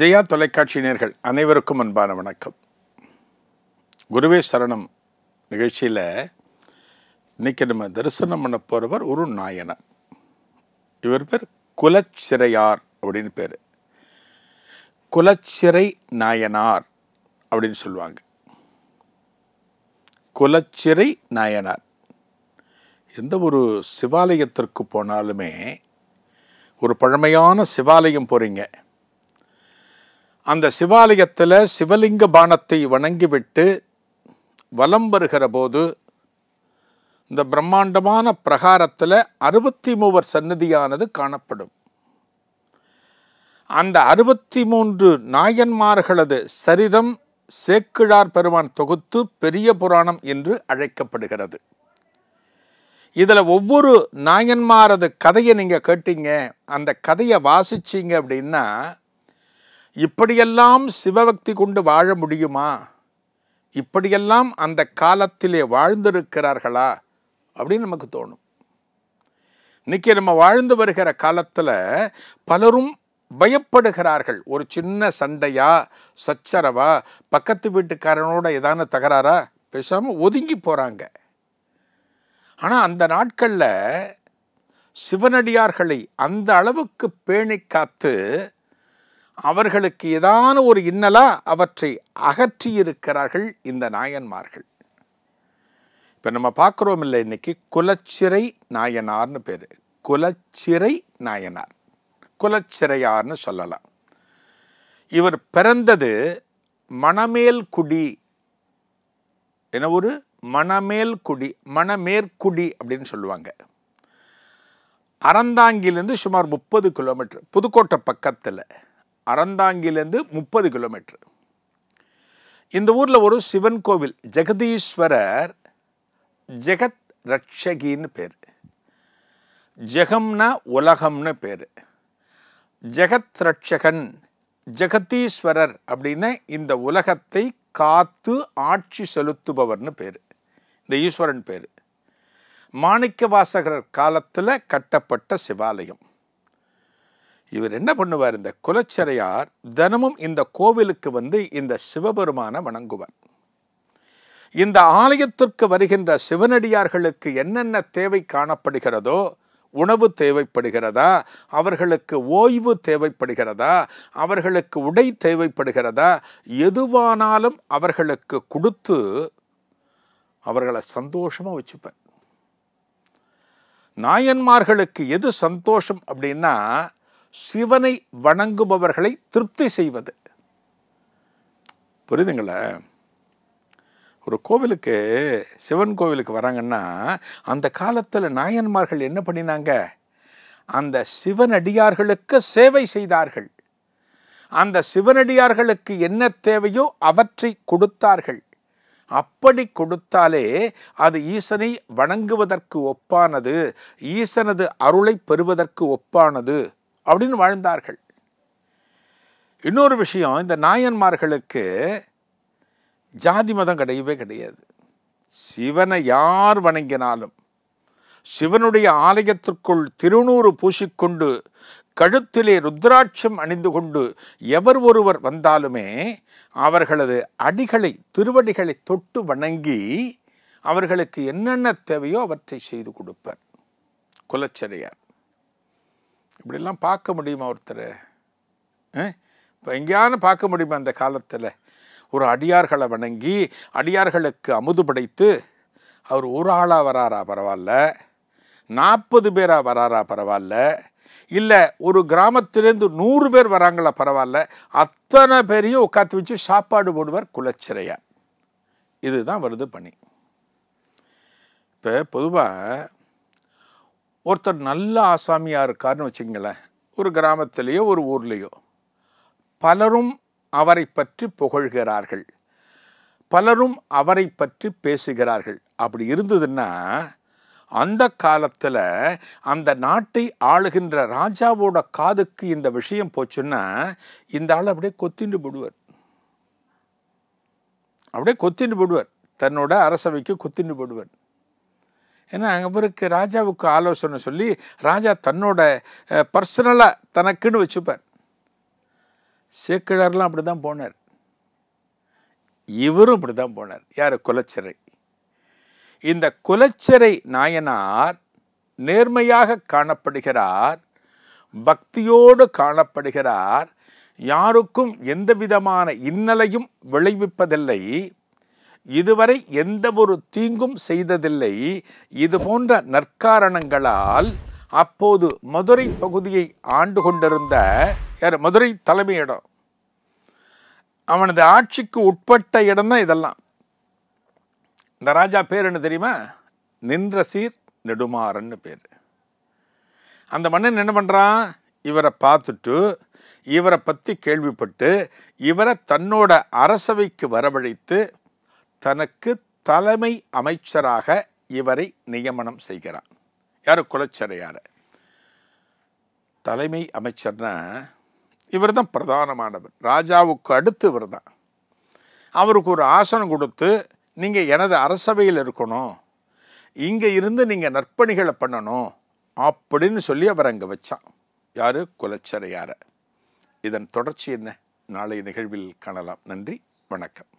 ஜெயா தொலைக்காட்சி நேர்கள் அனைவருக்கும் அன்பான வணக்கம் குருவே சரணம் நிகழ்ச்சியில் இன்றைக்கி நம்ம தரிசனம் பண்ண போகிறவர் ஒரு நாயனர் இவர் பேர் குலச்சிறையார் அப்படின்னு பேர் குலச்சிறை நாயனார் அப்படின்னு சொல்லுவாங்க குலச்சிறை நாயனார் எந்த ஒரு சிவாலயத்திற்கு போனாலுமே ஒரு பழமையான சிவாலயம் போகிறீங்க அந்த சிவாலயத்தில் சிவலிங்க பானத்தை வணங்கிவிட்டு வலம் வருகிற போது இந்த பிரம்மாண்டமான பிரகாரத்தில் அறுபத்தி மூவர் சன்னதியானது காணப்படும் அந்த அறுபத்தி மூன்று நாயன்மார்களது சரிதம் சேக்கிழார் பெருமான் தொகுத்து பெரிய புராணம் என்று அழைக்கப்படுகிறது இதில் ஒவ்வொரு நாயன்மாரது கதையை நீங்கள் கேட்டீங்க அந்த கதையை வாசிச்சிங்க அப்படின்னா இப்படியெல்லாம் சிவபக்தி கொண்டு வாழ முடியுமா இப்படியெல்லாம் அந்த காலத்திலே வாழ்ந்திருக்கிறார்களா அப்படின்னு நமக்கு தோணும் இன்றைக்கி நம்ம வாழ்ந்து வருகிற காலத்தில் பலரும் பயப்படுகிறார்கள் ஒரு சின்ன சண்டையா சச்சரவா பக்கத்து வீட்டுக்காரனோட ஏதான தகராறா பேசாமல் ஒதுங்கி போகிறாங்க ஆனால் அந்த நாட்களில் சிவனடியார்களை அந்த அளவுக்கு பேணி காத்து அவர்களுக்கு ஏதான ஒரு இன்னலா அவற்றை அகற்றியிருக்கிறார்கள் இந்த நாயன்மார்கள் இப்போ நம்ம பார்க்குறோம் இல்லை இன்னைக்கு குலச்சிறை நாயனார்னு பேர் குலச்சிறை நாயனார் குலச்சிறையார்னு சொல்லலாம் இவர் பிறந்தது மணமேல்குடி என ஒரு மணமேல்குடி மணமேற்குடி அப்படின்னு சொல்லுவாங்க அறந்தாங்கிலிருந்து சுமார் முப்பது கிலோமீட்டர் புதுக்கோட்டை பக்கத்தில் அறந்தாங்கிலேருந்து முப்பது கிலோமீட்ரு இந்த ஊரில் ஒரு சிவன் கோவில் ஜெகதீஸ்வரர் ஜெகத் ரட்சகின்னு பேர் ஜெகம்னா உலகம்னு பேர் ஜெகத் ரட்சகன் ஜெகதீஸ்வரர் அப்படின்னா இந்த உலகத்தை காத்து ஆட்சி செலுத்துபவர்னு பேர் இந்த ஈஸ்வரன் பேர் மாணிக்க வாசகர் காலத்தில் கட்டப்பட்ட சிவாலயம் இவர் என்ன பண்ணுவார் இந்த குலச்சரையார் தினமும் இந்த கோவிலுக்கு வந்து இந்த சிவபெருமானை வணங்குவார் இந்த ஆலயத்திற்கு வருகின்ற சிவனடியார்களுக்கு என்னென்ன தேவை காணப்படுகிறதோ உணவு தேவைப்படுகிறதா அவர்களுக்கு ஓய்வு தேவைப்படுகிறதா அவர்களுக்கு உடை தேவைப்படுகிறதா எதுவானாலும் அவர்களுக்கு கொடுத்து அவர்களை சந்தோஷமாக வச்சுப்பேன் நாயன்மார்களுக்கு எது சந்தோஷம் அப்படின்னா சிவனை வணங்குபவர்களை திருப்தி செய்வது புரியுதுங்களா ஒரு கோவிலுக்கு சிவன் கோவிலுக்கு வராங்கன்னா அந்த காலத்தில் நாயன்மார்கள் என்ன பண்ணினாங்க அந்த சிவனடியார்களுக்கு சேவை செய்தார்கள் அந்த சிவனடியார்களுக்கு என்ன தேவையோ அவற்றை கொடுத்தார்கள் அப்படி கொடுத்தாலே அது ஈசனை வணங்குவதற்கு ஒப்பானது ஈசனது அருளை பெறுவதற்கு ஒப்பானது அப்படின்னு வாழ்ந்தார்கள் இன்னொரு விஷயம் இந்த நாயன்மார்களுக்கு ஜாதி மதம் கிடையவே கிடையாது சிவனை யார் வணங்கினாலும் சிவனுடைய ஆலயத்திற்குள் திருநூறு பூசிக்கொண்டு கழுத்திலே ருத்ராட்சம் அணிந்து கொண்டு எவர் ஒருவர் வந்தாலுமே அவர்களது அடிகளை திருவடிகளை தொட்டு வணங்கி அவர்களுக்கு என்னென்ன தேவையோ அவற்றை செய்து கொடுப்பர் குலச்சரியார் இப்படிலாம் பார்க்க முடியுமா ஒருத்தர் இப்போ எங்கேயானு பார்க்க முடியுமா அந்த காலத்தில் ஒரு அடியார்களை வணங்கி அடியார்களுக்கு அமுது படைத்து அவர் ஒரு ஆளாக வராரா பரவாயில்ல நாற்பது பேராக வராரா பரவாயில்ல இல்லை ஒரு கிராமத்திலேருந்து நூறு பேர் வராங்களா பரவாயில்ல அத்தனை பேரையும் உட்காந்து வச்சு சாப்பாடு போடுவார் குலச்சிறையா இதுதான் வருது பணி இப்போ பொதுவாக ஒருத்தர் நல்ல ஆசாமியாக இருக்கார்னு வச்சுங்களேன் ஒரு கிராமத்திலேயோ ஒரு ஊர்லேயோ பலரும் அவரை பற்றி புகழ்கிறார்கள் பலரும் அவரை பற்றி பேசுகிறார்கள் அப்படி இருந்ததுன்னா அந்த காலத்தில் அந்த நாட்டை ஆளுகின்ற ராஜாவோட காதுக்கு இந்த விஷயம் போச்சுன்னா இந்த ஆள் அப்படியே கொத்திண்டு போடுவார் அப்படியே கொத்திண்டு போடுவார் தன்னோட அரசவைக்கு கொத்திண்டு போடுவார் ஏன்னா அவருக்கு ராஜாவுக்கு ஆலோசனை சொல்லி ராஜா தன்னோட பர்சனலாக தனக்குன்னு வச்சுப்பார் சேக்கிழார்லாம் அப்படி தான் போனார் இவரும் இப்படி தான் போனார் யார் குலச்சிறை இந்த குலச்சிறை நாயனார் நேர்மையாக காணப்படுகிறார் பக்தியோடு காணப்படுகிறார் யாருக்கும் எந்த விதமான இன்னலையும் விளைவிப்பதில்லை இதுவரை எந்த ஒரு தீங்கும் செய்ததில்லை இது போன்ற நற்காரணங்களால் அப்போது மதுரை பகுதியை ஆண்டு கொண்டிருந்த யார் மதுரை தலைமையிடம் அவனது ஆட்சிக்கு உட்பட்ட இடம்தான் இதெல்லாம் இந்த ராஜா பேர் என்ன தெரியுமா நின்ற சீர் நெடுமாறன்னு பேர் அந்த மன்னன் என்ன பண்ணுறான் இவரை பார்த்துட்டு இவரை பற்றி கேள்விப்பட்டு இவரை தன்னோட அரசவைக்கு வரவழைத்து தனக்கு தலைமை அமைச்சராக இவரை நியமனம் செய்கிறான் யார் குலச்சரையார் தலைமை அமைச்சர்னா இவர் தான் பிரதானமானவர் ராஜாவுக்கு அடுத்து இவர் தான் அவருக்கு ஒரு ஆசனம் கொடுத்து நீங்கள் எனது அரசவையில் இருக்கணும் இங்கே இருந்து நீங்கள் நற்பணிகளை பண்ணணும் அப்படின்னு சொல்லி அவர் அங்கே வச்சான் யார் குலச்சரையார் இதன் தொடர்ச்சி என்ன நாளைய நிகழ்வில் காணலாம் நன்றி வணக்கம்